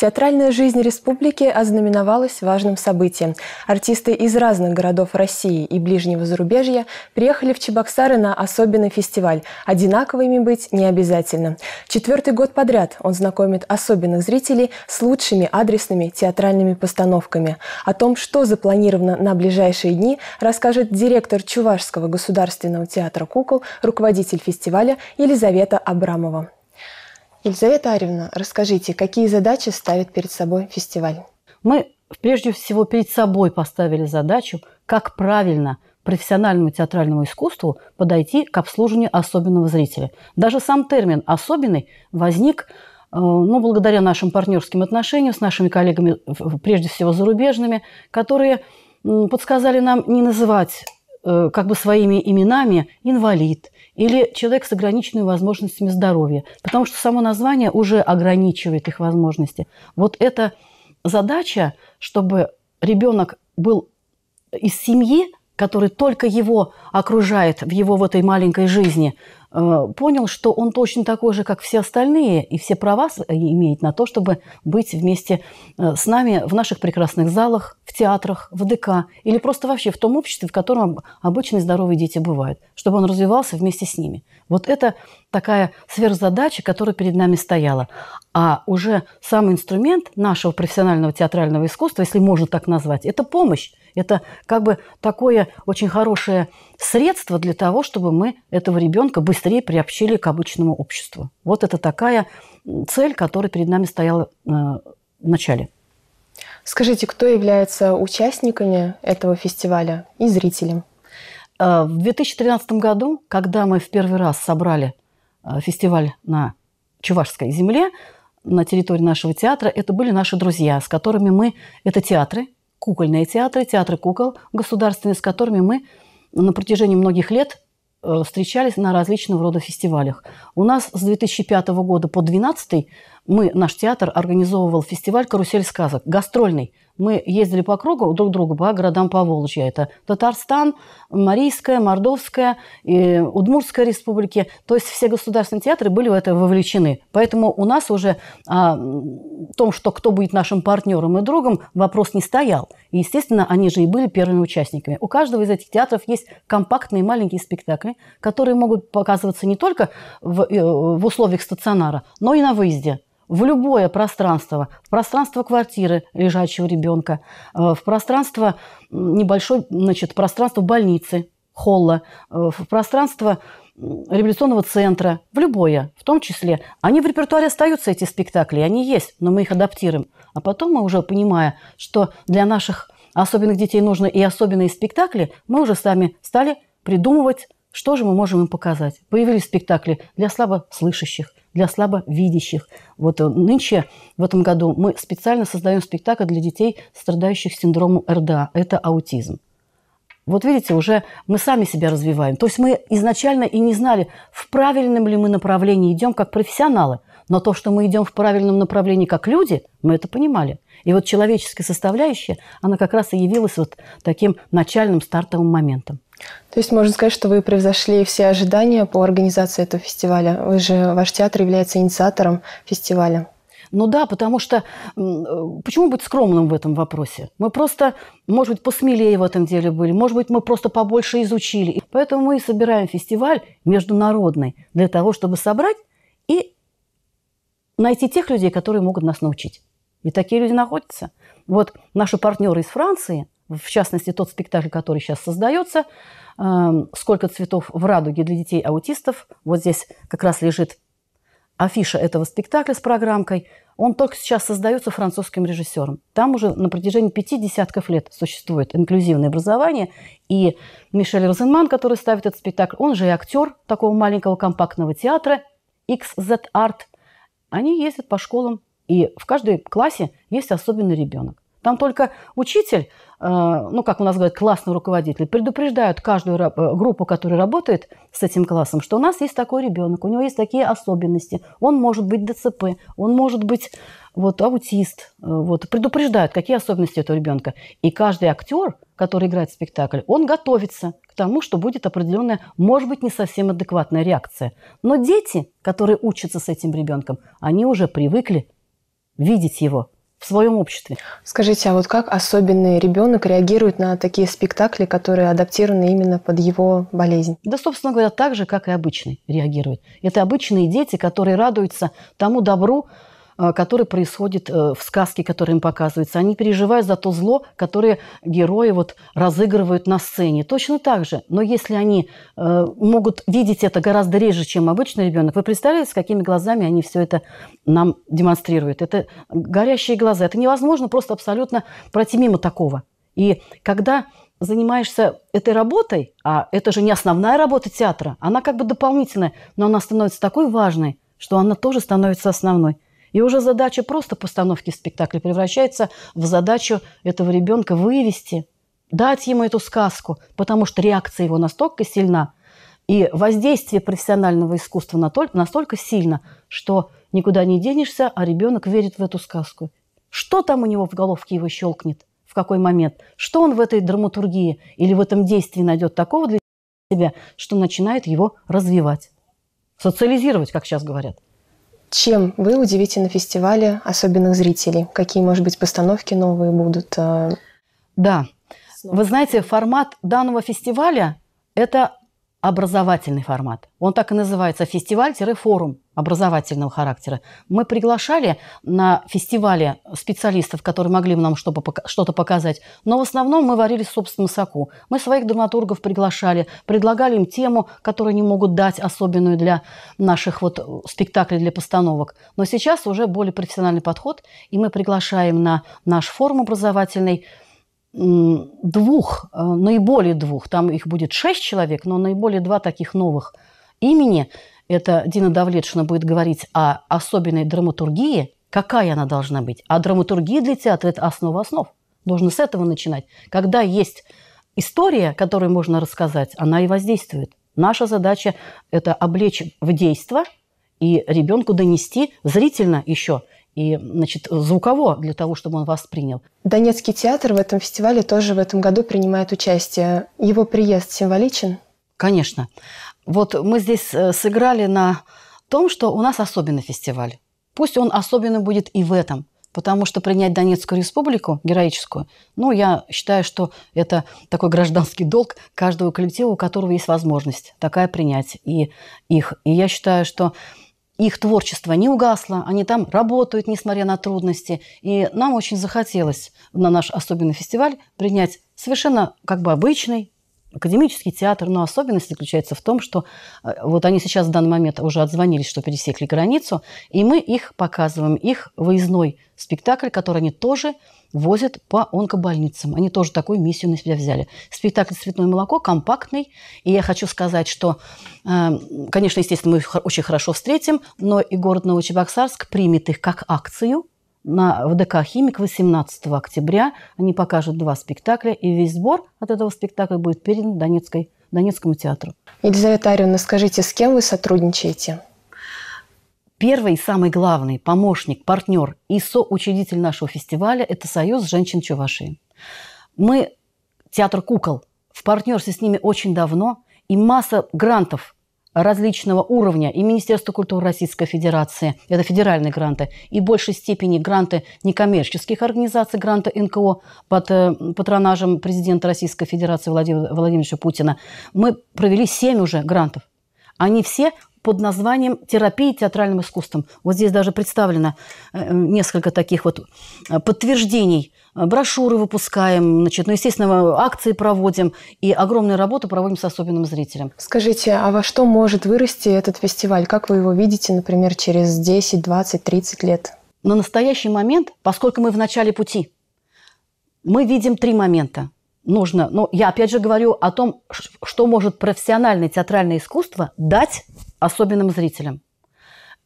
Театральная жизнь республики ознаменовалась важным событием. Артисты из разных городов России и ближнего зарубежья приехали в Чебоксары на особенный фестиваль. Одинаковыми быть не обязательно. Четвертый год подряд он знакомит особенных зрителей с лучшими адресными театральными постановками. О том, что запланировано на ближайшие дни, расскажет директор Чувашского государственного театра кукол, руководитель фестиваля Елизавета Абрамова. Елизавета Аревна, расскажите, какие задачи ставит перед собой фестиваль? Мы прежде всего перед собой поставили задачу, как правильно профессиональному театральному искусству подойти к обслуживанию особенного зрителя. Даже сам термин «особенный» возник э, ну, благодаря нашим партнерским отношениям с нашими коллегами, прежде всего зарубежными, которые подсказали нам не называть Э, как бы своими именами инвалид или человек с ограниченными возможностями здоровья, потому что само название уже ограничивает их возможности. Вот эта задача, чтобы ребенок был из семьи, который только его окружает в его в этой маленькой жизни, Э, понял, что он точно такой же, как все остальные, и все права э, имеет на то, чтобы быть вместе э, с нами в наших прекрасных залах, в театрах, в ДК, или просто вообще в том обществе, в котором обычные здоровые дети бывают, чтобы он развивался вместе с ними. Вот это такая сверхзадача, которая перед нами стояла. А уже сам инструмент нашего профессионального театрального искусства, если можно так назвать, это помощь. Это как бы такое очень хорошее средство для того, чтобы мы этого ребенка быстрее приобщили к обычному обществу. Вот это такая цель, которая перед нами стояла э, в начале. Скажите, кто является участниками этого фестиваля и зрителем? Э, в 2013 году, когда мы в первый раз собрали э, фестиваль на Чувашской земле, на территории нашего театра, это были наши друзья, с которыми мы... Это театры, кукольные театры, театры кукол, государственные, с которыми мы на протяжении многих лет э, встречались на различного рода фестивалях. У нас с 2005 года по 2012 мы, наш театр, организовывал фестиваль «Карусель сказок», гастрольный – мы ездили по кругу друг другу, по городам Поволжья. Это Татарстан, Марийская, Мордовская, и Удмуртская республики. То есть все государственные театры были в это вовлечены. Поэтому у нас уже о а, том, что кто будет нашим партнером и другом, вопрос не стоял. И, естественно, они же и были первыми участниками. У каждого из этих театров есть компактные маленькие спектакли, которые могут показываться не только в, э, в условиях стационара, но и на выезде в любое пространство, в пространство квартиры лежачего ребенка, э, в пространство небольшой, значит, пространство больницы, холла, э, в пространство революционного центра, в любое, в том числе. Они в репертуаре остаются, эти спектакли, они есть, но мы их адаптируем. А потом мы уже, понимая, что для наших особенных детей нужны и особенные спектакли, мы уже сами стали придумывать, что же мы можем им показать. Появились спектакли для слабослышащих, для слабовидящих. Вот э, нынче, в этом году, мы специально создаем спектакль для детей, страдающих синдромом РДА. Это аутизм. Вот видите, уже мы сами себя развиваем. То есть мы изначально и не знали, в правильном ли мы направлении идем как профессионалы. Но то, что мы идем в правильном направлении как люди, мы это понимали. И вот человеческая составляющая, она как раз и явилась вот таким начальным стартовым моментом. То есть можно сказать, что вы превзошли все ожидания по организации этого фестиваля. Вы же, ваш театр является инициатором фестиваля. Ну да, потому что э, почему быть скромным в этом вопросе? Мы просто, может быть, посмелее в этом деле были, может быть, мы просто побольше изучили. поэтому мы и собираем фестиваль международный для того, чтобы собрать и найти тех людей, которые могут нас научить. И такие люди находятся. Вот наши партнеры из Франции – в частности, тот спектакль, который сейчас создается, эм, «Сколько цветов в радуге для детей-аутистов». Вот здесь как раз лежит афиша этого спектакля с программкой. Он только сейчас создается французским режиссером. Там уже на протяжении пяти десятков лет существует инклюзивное образование. И Мишель Розенман, который ставит этот спектакль, он же и актер такого маленького компактного театра XZ Art. Они ездят по школам, и в каждой классе есть особенный ребенок. Там только учитель, э, ну, как у нас говорят, классный руководитель, предупреждают каждую э, группу, которая работает с этим классом, что у нас есть такой ребенок, у него есть такие особенности, он может быть ДЦП, он может быть вот аутист, э, вот, предупреждают, какие особенности этого ребенка. И каждый актер, который играет в спектакль, он готовится к тому, что будет определенная, может быть, не совсем адекватная реакция. Но дети, которые учатся с этим ребенком, они уже привыкли видеть его, в своем обществе. Скажите, а вот как особенный ребенок реагирует на такие спектакли, которые адаптированы именно под его болезнь? Да, собственно говоря, так же, как и обычный реагирует. Это обычные дети, которые радуются тому добру, Э, который происходит э, в сказке, которая им показывается. Они переживают за то зло, которое герои вот разыгрывают на сцене. Точно так же. Но если они э, могут видеть это гораздо реже, чем обычный ребенок, вы представляете, с какими глазами они все это нам демонстрируют? Это горящие глаза. Это невозможно просто абсолютно пройти мимо такого. И когда занимаешься этой работой, а это же не основная работа театра, она как бы дополнительная, но она становится такой важной, что она тоже становится основной. И уже задача просто постановки спектакля превращается в задачу этого ребенка вывести, дать ему эту сказку, потому что реакция его настолько сильна, и воздействие профессионального искусства настолько сильно, что никуда не денешься, а ребенок верит в эту сказку. Что там у него в головке его щелкнет, в какой момент, что он в этой драматургии или в этом действии найдет такого для себя, что начинает его развивать, социализировать, как сейчас говорят. Чем вы удивите на фестивале особенных зрителей? Какие, может быть, постановки новые будут? Э? Да. Вы знаете, формат данного фестиваля – это образовательный формат. Он так и называется фестиваль-форум образовательного характера. Мы приглашали на фестивале специалистов, которые могли бы нам что-то показать, но в основном мы варили в собственном соку. Мы своих драматургов приглашали, предлагали им тему, которую они могут дать, особенную для наших вот э, спектаклей, для постановок. Но сейчас уже более профессиональный подход, и мы приглашаем на наш форум образовательный – двух, э, наиболее двух, там их будет шесть человек, но наиболее два таких новых имени. Это Дина Давлетшина будет говорить о особенной драматургии, какая она должна быть. А драматургия для театра – это основа основ. Должно с этого начинать. Когда есть история, которую можно рассказать, она и воздействует. Наша задача – это облечь в действо и ребенку донести зрительно еще – и значит, звуково для того, чтобы он воспринял. Донецкий театр в этом фестивале тоже в этом году принимает участие. Его приезд символичен? Конечно. Вот мы здесь э, сыграли на том, что у нас особенный фестиваль. Пусть он особенный будет и в этом – потому что принять Донецкую республику, героическую, ну, я считаю, что это такой гражданский долг каждого коллектива, у которого есть возможность такая принять и их. И я считаю, что их творчество не угасло, они там работают, несмотря на трудности. И нам очень захотелось на наш особенный фестиваль принять совершенно как бы обычный, Академический театр, но особенность заключается в том, что э, вот они сейчас в данный момент уже отзвонились, что пересекли границу, и мы их показываем, их выездной спектакль, который они тоже возят по онкобольницам. Они тоже такую миссию на себя взяли. Спектакль «Цветное молоко» компактный, и я хочу сказать, что, э, конечно, естественно, мы их очень хорошо встретим, но и город Новочебоксарск примет их как акцию – на ВДК «Химик» 18 октября. Они покажут два спектакля, и весь сбор от этого спектакля будет передан Донецкой, Донецкому театру. Елизавета Арина, скажите, с кем вы сотрудничаете? Первый и самый главный помощник, партнер и соучредитель нашего фестиваля – это Союз женщин Чувашии. Мы театр кукол в партнерстве с ними очень давно, и масса грантов – различного уровня и Министерство культуры Российской Федерации, это федеральные гранты, и в большей степени гранты некоммерческих организаций, гранты НКО под э, патронажем президента Российской Федерации Владимира Владимировича Путина. Мы провели семь уже грантов. Они все под названием «Терапия театральным искусством». Вот здесь даже представлено э, э, несколько таких вот э, подтверждений. Брошюры выпускаем, значит, ну, естественно, акции проводим и огромную работу проводим с особенным зрителем. Скажите, а во что может вырасти этот фестиваль? Как вы его видите, например, через 10, 20, 30 лет? На настоящий момент, поскольку мы в начале пути, мы видим три момента нужно. Но ну, я опять же говорю о том, что может профессиональное театральное искусство дать особенным зрителям.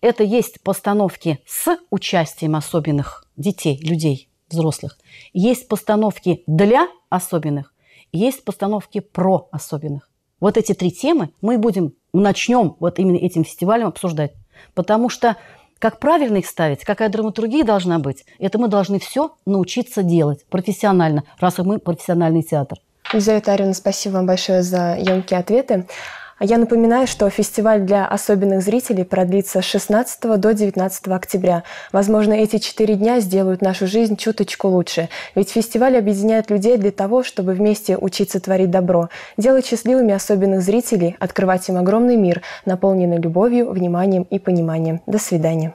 Это есть постановки с участием особенных детей, людей, взрослых. Есть постановки для особенных, есть постановки про особенных. Вот эти три темы мы будем, начнем вот именно этим фестивалем обсуждать. Потому что как правильно их ставить, какая драматургия должна быть, это мы должны все научиться делать профессионально, раз мы профессиональный театр. Елизавета Арина, спасибо вам большое за емкие ответы. А Я напоминаю, что фестиваль для особенных зрителей продлится с 16 до 19 октября. Возможно, эти четыре дня сделают нашу жизнь чуточку лучше. Ведь фестиваль объединяет людей для того, чтобы вместе учиться творить добро, делать счастливыми особенных зрителей, открывать им огромный мир, наполненный любовью, вниманием и пониманием. До свидания.